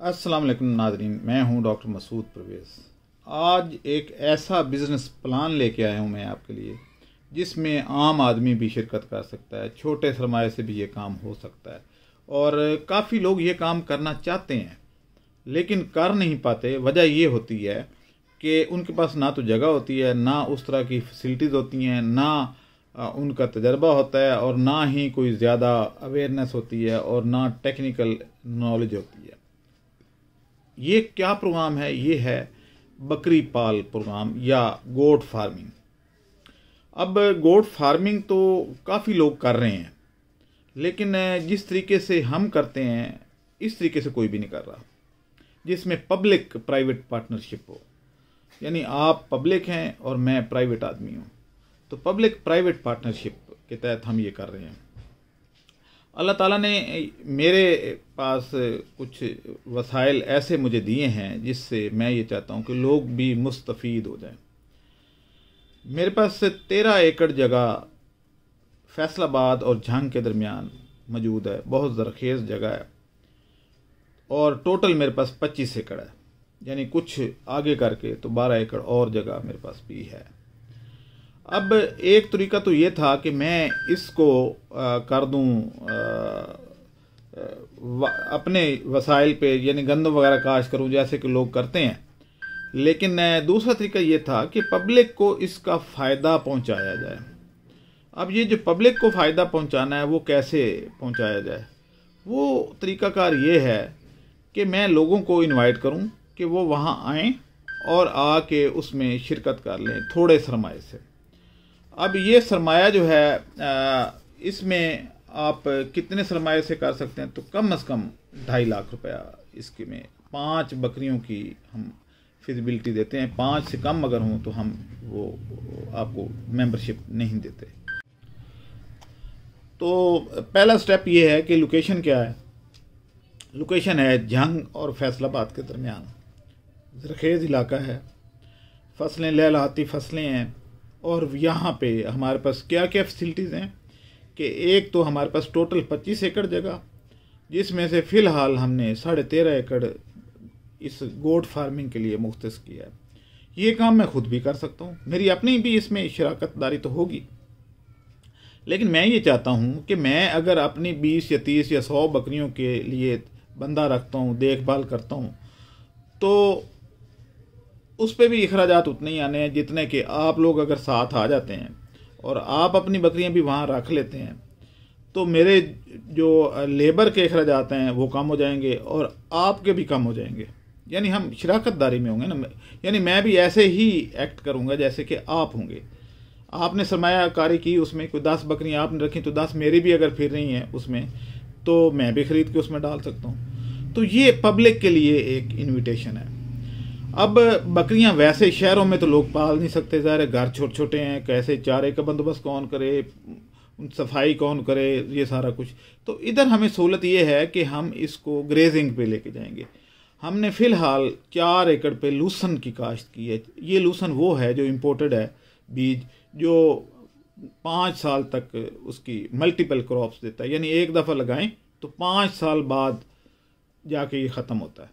अस्सलाम वालेकुम नाजरीन मैं हूं डॉक्टर मसूद परवेज़ आज एक ऐसा बिज़नेस प्लान लेके आया हूं मैं आपके लिए जिसमें आम आदमी भी शिरकत कर सकता है छोटे सरमाए से भी ये काम हो सकता है और काफ़ी लोग ये काम करना चाहते हैं लेकिन कर नहीं पाते वजह ये होती है कि उनके पास ना तो जगह होती है ना उस तरह की फैसिलिटीज़ होती हैं ना उनका तजर्बा होता है और ना ही कोई ज़्यादा अवेयरनेस होती है और ना टेक्निकल नॉलेज होती है ये क्या प्रोग्राम है ये है बकरी पाल प्रोग्राम या गोट फार्मिंग अब गोट फार्मिंग तो काफ़ी लोग कर रहे हैं लेकिन जिस तरीके से हम करते हैं इस तरीके से कोई भी नहीं कर रहा जिसमें पब्लिक प्राइवेट पार्टनरशिप हो यानी आप पब्लिक हैं और मैं प्राइवेट आदमी हूँ तो पब्लिक प्राइवेट पार्टनरशिप के तहत हम ये कर रहे हैं अल्लाह ताला ने मेरे पास कुछ वसाइल ऐसे मुझे दिए हैं जिससे मैं ये चाहता हूँ कि लोग भी मुस्तफीद हो जाएं मेरे पास तेरह एकड़ जगह फैसलाबाद और झांग के दरमियान मौजूद है बहुत ज़रखेज़ जगह है और टोटल मेरे पास पच्चीस एकड़ है यानी कुछ आगे करके तो बारह एकड़ और जगह मेरे पास भी है अब एक तरीका तो ये था कि मैं इसको आ, कर दूं आ, अपने वसाइल पे यानी गंद वगैरह काश करूं जैसे कि लोग करते हैं लेकिन दूसरा तरीका ये था कि पब्लिक को इसका फ़ायदा पहुंचाया जाए अब ये जो पब्लिक को फ़ायदा पहुंचाना है वो कैसे पहुंचाया जाए वो तरीकाकार ये है कि मैं लोगों को इनवाइट करूं कि वो वहाँ आएँ और आके उसमें शिरकत कर लें थोड़े सरमाए से अब ये सरमाया जो है इसमें आप कितने सरमाए से कर सकते हैं तो कम अज़ कम ढाई लाख रुपया इसके में पांच बकरियों की हम फिजिबिलिटी देते हैं पांच से कम अगर हों तो हम वो आपको मेंबरशिप नहीं देते तो पहला स्टेप ये है कि लोकेशन क्या है लोकेशन है जंग और फैसलाबाद के दरमियान जरखेज़ इलाका है फसलें लहलाती फसलें हैं और यहाँ पे हमारे पास क्या क्या फैसिलिटीज़ हैं कि एक तो हमारे पास टोटल पच्चीस एकड़ जगह जिसमें से फ़िलहाल हमने साढ़े तेरह एकड़ इस गोट फार्मिंग के लिए मुख्त किया है ये काम मैं खुद भी कर सकता हूँ मेरी अपनी भी इसमें शराकत दारी तो होगी लेकिन मैं ये चाहता हूँ कि मैं अगर अपनी बीस या तीस या सौ बकरियों के लिए बंदा रखता हूँ देखभाल करता हूँ तो उस पर भी अखराज उतने ही आने हैं जितने कि आप लोग अगर साथ आ जाते हैं और आप अपनी बकरियां भी वहाँ रख लेते हैं तो मेरे जो लेबर के अखराज हैं वो कम हो जाएंगे और आपके भी कम हो जाएंगे यानी हम शराकत दारी में होंगे ना यानी मैं भी ऐसे ही एक्ट करूँगा जैसे कि आप होंगे आपने सरमायाकारी की उसमें कोई दस बकरियाँ आपने रखी तो दस मेरी भी अगर फिर रही हैं उसमें तो मैं भी ख़रीद के उसमें डाल सकता हूँ तो ये पब्लिक के लिए एक इनविटेशन है अब बकरियां वैसे शहरों में तो लोग पाल नहीं सकते ज़ाहिर घर छोटे छोटे हैं कैसे चारे का बंदोबस्त कौन करे सफाई कौन करे ये सारा कुछ तो इधर हमें सहूलत ये है कि हम इसको ग्रेजिंग पे लेके जाएंगे हमने फ़िलहाल चार एकड़ पे लूसन की काश्त की है ये लूसन वो है जो इम्पोर्टेड है बीज जो पाँच साल तक उसकी मल्टीपल क्रॉप्स देता है यानी एक दफ़ा लगाएं तो पाँच साल बाद जाके ये ख़त्म होता है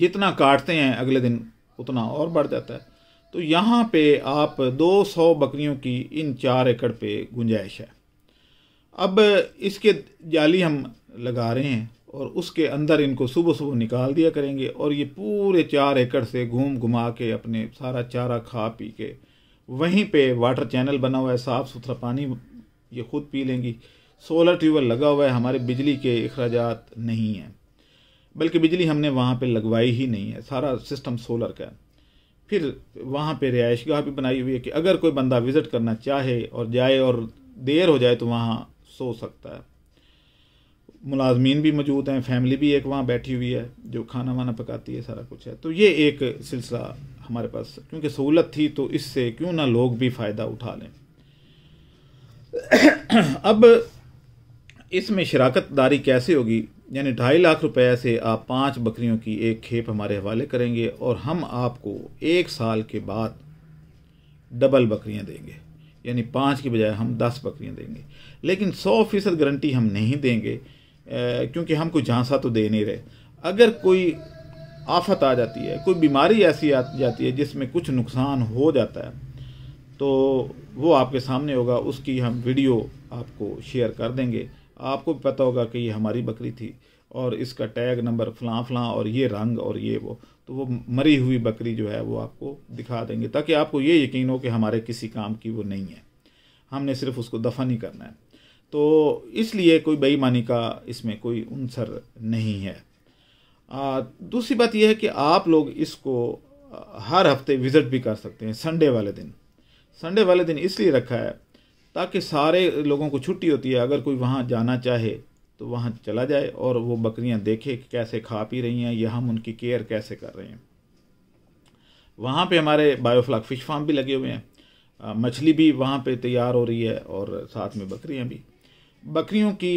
जितना काटते हैं अगले दिन उतना और बढ़ जाता है तो यहाँ पे आप 200 बकरियों की इन चार एकड़ पे गुंजाइश है अब इसके जाली हम लगा रहे हैं और उसके अंदर इनको सुबह सुबह निकाल दिया करेंगे और ये पूरे चार एकड़ से घूम घुमा के अपने सारा चारा खा पी के वहीं पे वाटर चैनल बना हुआ है साफ़ सुथरा पानी ये खुद पी लेंगी सोलर ट्यूबवेल लगा हुआ है हमारे बिजली के अखराज नहीं हैं बल्कि बिजली हमने वहाँ पे लगवाई ही नहीं है सारा सिस्टम सोलर का है फिर वहाँ पे रिहाइश गाह भी बनाई हुई है कि अगर कोई बंदा विज़िट करना चाहे और जाए और देर हो जाए तो वहाँ सो सकता है मुलाजमीन भी मौजूद हैं फैमिली भी एक वहाँ बैठी हुई है जो खाना वाना पकाती है सारा कुछ है तो ये एक सिलसिला हमारे पास क्योंकि सहूलत थी तो इससे क्यों ना लोग भी फ़ायदा उठा लें अब इसमें शराकत दारी कैसे होगी यानी ढाई लाख रुपए से आप पांच बकरियों की एक खेप हमारे हवाले करेंगे और हम आपको एक साल के बाद डबल बकरियां देंगे यानी पाँच की बजाय हम दस बकरियां देंगे लेकिन सौ फीसद गारंटी हम नहीं देंगे क्योंकि हम कोई झांसा तो दे नहीं रहे अगर कोई आफत आ जाती है कोई बीमारी ऐसी आ जाती है जिसमें कुछ नुकसान हो जाता है तो वो आपके सामने होगा उसकी हम वीडियो आपको शेयर कर देंगे आपको भी पता होगा कि ये हमारी बकरी थी और इसका टैग नंबर फलां फलां और ये रंग और ये वो तो वो मरी हुई बकरी जो है वो आपको दिखा देंगे ताकि आपको ये यकीन हो कि हमारे किसी काम की वो नहीं है हमने सिर्फ उसको दफन ही करना है तो इसलिए कोई बेईमानी का इसमें कोई उनसर नहीं है दूसरी बात यह है कि आप लोग इसको हर हफ्ते विज़िट भी कर सकते हैं संडे वाले दिन संडे वाले दिन इसलिए रखा है ताकि सारे लोगों को छुट्टी होती है अगर कोई वहाँ जाना चाहे तो वहाँ चला जाए और वो बकरियाँ देखे कि कैसे खा पी रही हैं या हम उनकी केयर कैसे कर रहे हैं वहाँ पे हमारे बायोफ्लाक फिश फार्म भी लगे हुए हैं मछली भी वहाँ पे तैयार हो रही है और साथ में बकरियाँ भी बकरियों की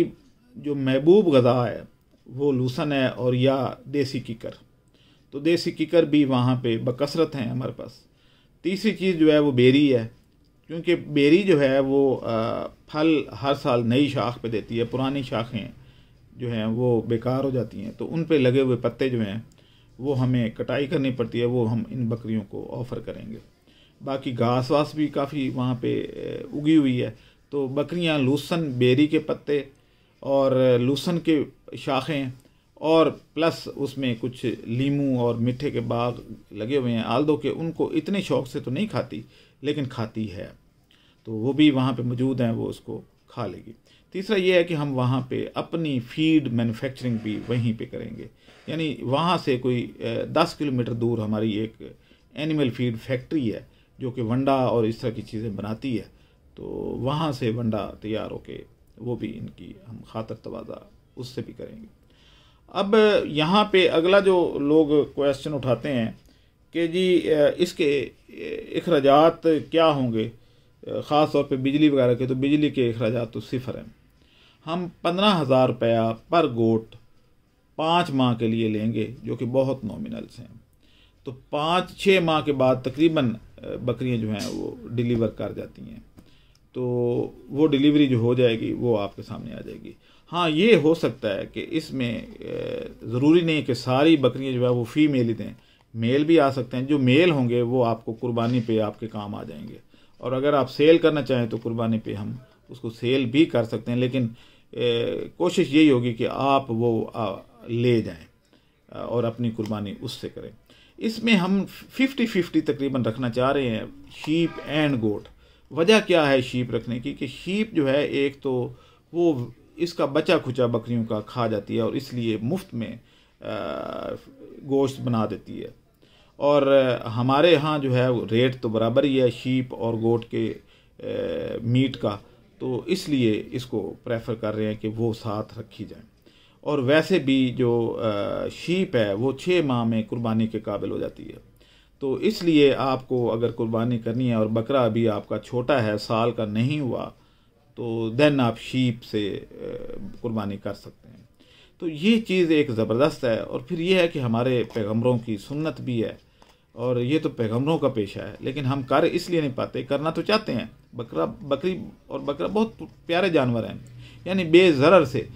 जो महबूब गज़ा है वो लूसन है और या देसी कीकर तो देसी कीकर भी वहाँ पे बकसरत हैं हमारे पास तीसरी चीज़ जो है वो बेरी है क्योंकि बेरी जो है वो फल हर साल नई शाख पे देती है पुरानी शाखें जो हैं वो बेकार हो जाती हैं तो उन पे लगे हुए पत्ते जो हैं वो हमें कटाई करनी पड़ती है वो हम इन बकरियों को ऑफ़र करेंगे बाकी घास वास भी काफ़ी वहाँ पे उगी हुई है तो बकरियाँ लूसन बेरी के पत्ते और लूसन के शाखें और प्लस उसमें कुछ लीमू और मिठे के बाग लगे हुए हैं आलदो के उनको इतने शौक से तो नहीं खाती लेकिन खाती है तो वो भी वहाँ पे मौजूद हैं वो उसको खा लेगी तीसरा ये है कि हम वहाँ पे अपनी फीड मैन्युफैक्चरिंग भी वहीं पे करेंगे यानी वहाँ से कोई दस किलोमीटर दूर हमारी एक एनिमल फीड फैक्ट्री है जो कि वंडा और इस तरह की चीज़ें बनाती है तो वहाँ से वंडा तैयार होके वो भी इनकी हम खातर तोज़ा उससे भी करेंगे अब यहाँ पे अगला जो लोग क्वेश्चन उठाते हैं कि जी इसके अखराज क्या होंगे ख़ास तौर पे बिजली वगैरह के तो बिजली के अखराज तो सिफर हैं हम पंद्रह हज़ार रुपया पर गोट पाँच माह के लिए लेंगे जो कि बहुत नॉमिनल्स हैं तो पाँच छः माह के बाद तकरीबन बकरियां जो हैं वो डिलीवर कर जाती हैं तो वो डिलीवरी जो हो जाएगी वो आपके सामने आ जाएगी हाँ ये हो सकता है कि इसमें ज़रूरी नहीं कि सारी बकरियां जो है वो फीमेल ही दें मेल भी आ सकते हैं जो मेल होंगे वो आपको कुर्बानी पे आपके काम आ जाएंगे और अगर आप सेल करना चाहें तो कुर्बानी पे हम उसको सेल भी कर सकते हैं लेकिन ए, कोशिश यही होगी कि आप वो आ, ले जाएं और अपनी कुर्बानी उससे करें इसमें हम फिफ्टी फिफ्टी तकरीबन रखना चाह रहे हैं शीप एंड गोट वजह क्या है शीप रखने की कि शीप जो है एक तो वो इसका बचा खुचा बकरियों का खा जाती है और इसलिए मुफ्त में गोश्त बना देती है और हमारे यहाँ जो है रेट तो बराबर ही है शीप और गोट के ए, मीट का तो इसलिए इसको प्रेफर कर रहे हैं कि वो साथ रखी जाए और वैसे भी जो शीप है वो छः माह में कुर्बानी के काबिल हो जाती है तो इसलिए आपको अगर कुर्बानी करनी है और बकरा अभी आपका छोटा है साल का नहीं हुआ तो देन आप शीप से कुर्बानी कर सकते हैं तो ये चीज़ एक ज़बरदस्त है और फिर ये है कि हमारे पैगम्बरों की सुन्नत भी है और ये तो पैगम्बरों का पेशा है लेकिन हम कार्य इसलिए नहीं पाते करना तो चाहते हैं बकरा बकरी और बकरा बहुत प्यारे जानवर हैं यानी बेज़र से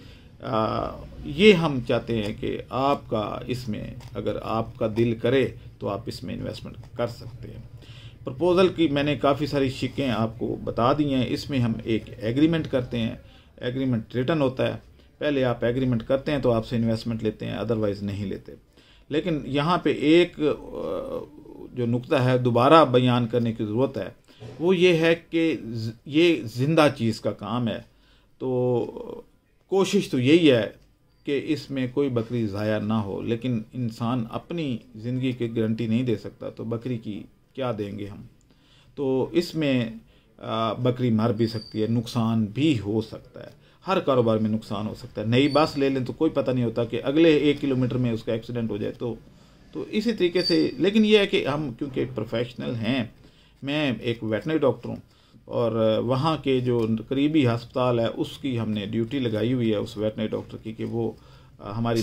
आ, ये हम चाहते हैं कि आपका इसमें अगर आपका दिल करे तो आप इसमें इन्वेस्टमेंट कर सकते हैं प्रपोज़ल की मैंने काफ़ी सारी शिकें आपको बता दी हैं इसमें हम एक एग्रीमेंट करते हैं एग्रीमेंट रिटर्न होता है पहले आप एग्रीमेंट करते हैं तो आपसे इन्वेस्टमेंट लेते हैं अदरवाइज़ नहीं लेते लेकिन यहाँ पे एक जो नुकता है दोबारा बयान करने की ज़रूरत है वो ये है कि ये ज़िंदा चीज़ का काम है तो कोशिश तो यही है कि इसमें कोई बकरी ज़ाया ना हो लेकिन इंसान अपनी ज़िंदगी की गारंटी नहीं दे सकता तो बकरी की क्या देंगे हम तो इसमें बकरी मर भी सकती है नुकसान भी हो सकता है हर कारोबार में नुकसान हो सकता है नई बस ले लें तो कोई पता नहीं होता कि अगले एक किलोमीटर में उसका एक्सीडेंट हो जाए तो तो इसी तरीके से लेकिन यह है कि हम क्योंकि एक प्रोफेशनल हैं मैं एक वेटनरी डॉक्टर हूँ और वहाँ के जो करीबी हस्पताल है उसकी हमने ड्यूटी लगाई हुई है उस वेटनरी डॉक्टर की कि वो हमारी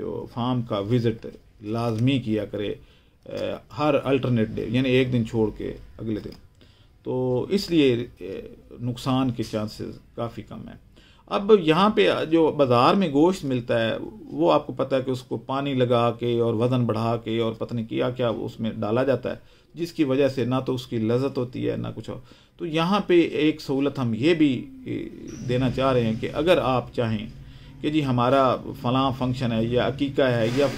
जो फार्म का विज़िट लाजमी किया करे हर अल्टरनेट डे यानी एक दिन छोड़ के अगले दिन तो इसलिए नुकसान के चांसेस काफ़ी कम हैं अब यहाँ पे जो बाज़ार में गोश्त मिलता है वो आपको पता है कि उसको पानी लगा के और वज़न बढ़ा के और पता नहीं किया क्या उसमें डाला जाता है जिसकी वजह से ना तो उसकी लजत होती है ना कुछ हो तो यहाँ पे एक सहूलत हम ये भी देना चाह रहे हैं कि अगर आप चाहें कि जी हमारा फलां फंक्शन है या अकीका है या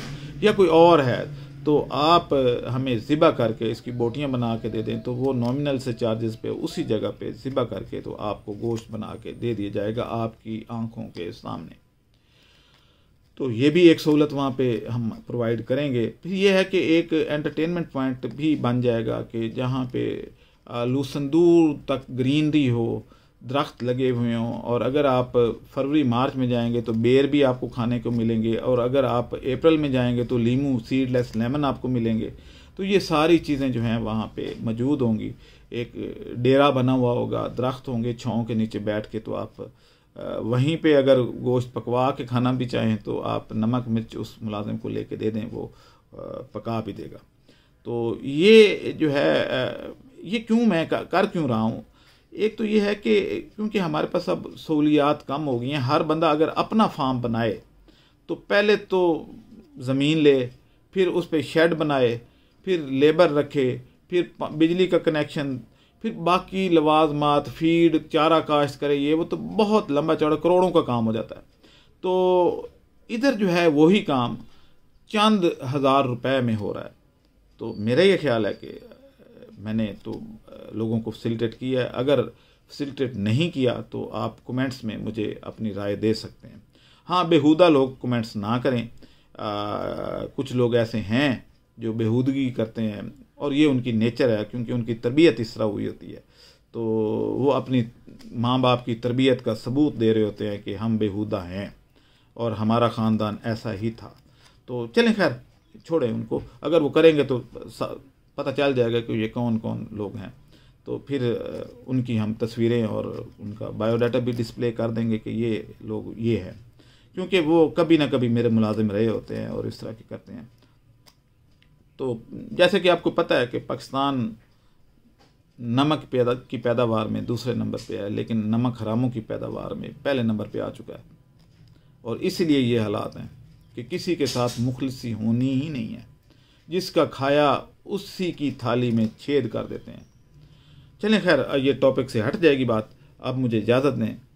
या कोई और है तो आप हमें ज़िबा करके इसकी बोटियाँ बना के दे दें तो वो नॉमिनल से चार्जेस पे उसी जगह पे ज़िबा करके तो आपको गोश्त बना के दे दिया जाएगा आपकी आंखों के सामने तो ये भी एक सहूलत वहाँ पे हम प्रोवाइड करेंगे फिर ये है कि एक एंटरटेनमेंट पॉइंट भी बन जाएगा कि जहाँ पे लूसंदूर तक ग्रीनरी हो दरख्त लगे हुए हों और अगर आप फरवरी मार्च में जाएंगे तो बेर भी आपको खाने को मिलेंगे और अगर आप अप्रैल में जाएंगे तो लीमू सीडलेस लेमन आपको मिलेंगे तो ये सारी चीज़ें जो हैं वहाँ पे मौजूद होंगी एक डेरा बना हुआ होगा दरख्त होंगे छाँव के नीचे बैठ के तो आप वहीं पे अगर गोश्त पकवा के खाना भी चाहें तो आप नमक मिर्च उस मुलाजिम को लेके दे दें वो पका भी देगा तो ये जो है ये क्यों मैं कर क्यों रहा हूँ एक तो ये है कि क्योंकि हमारे पास अब सहूलियात कम हो गई हैं हर बंदा अगर अपना फार्म बनाए तो पहले तो ज़मीन ले फिर उस पर शेड बनाए फिर लेबर रखे फिर बिजली का कनेक्शन फिर बाकी लवाजमात फीड चारा काश्त करे ये वो तो बहुत लंबा चौड़ा करोड़ों का काम हो जाता है तो इधर जो है वही काम चंद हज़ार रुपए में हो रहा है तो मेरा ये ख्याल है कि मैंने तो लोगों को फैसिलिटेट किया है अगर फैसिलिटेट नहीं किया तो आप कमेंट्स में मुझे अपनी राय दे सकते हैं हाँ बेहूदा लोग कमेंट्स ना करें आ, कुछ लोग ऐसे हैं जो बेहूदगी करते हैं और ये उनकी नेचर है क्योंकि उनकी तरबियत इस तरह हुई होती है तो वो अपनी माँ बाप की तरबियत का सबूत दे रहे होते हैं कि हम बेहूदा हैं और हमारा ख़ानदान ऐसा ही था तो चलें खैर छोड़ें उनको अगर वो करेंगे तो पता चल जाएगा कि ये कौन कौन लोग हैं तो फिर उनकी हम तस्वीरें और उनका बायोडाटा भी डिस्प्ले कर देंगे कि ये लोग ये है क्योंकि वो कभी ना कभी मेरे मुलाजिम रहे होते हैं और इस तरह के करते हैं तो जैसे कि आपको पता है कि पाकिस्तान नमक पैदा की पैदावार में दूसरे नंबर पे है लेकिन नमक हरामों की पैदावार में पहले नंबर पे आ चुका है और इसलिए ये हालात हैं कि किसी के साथ मुखलसी होनी ही नहीं है जिसका खाया उसी की थाली में छेद कर देते हैं चलें खैर ये टॉपिक से हट जाएगी बात अब मुझे इजाज़त दें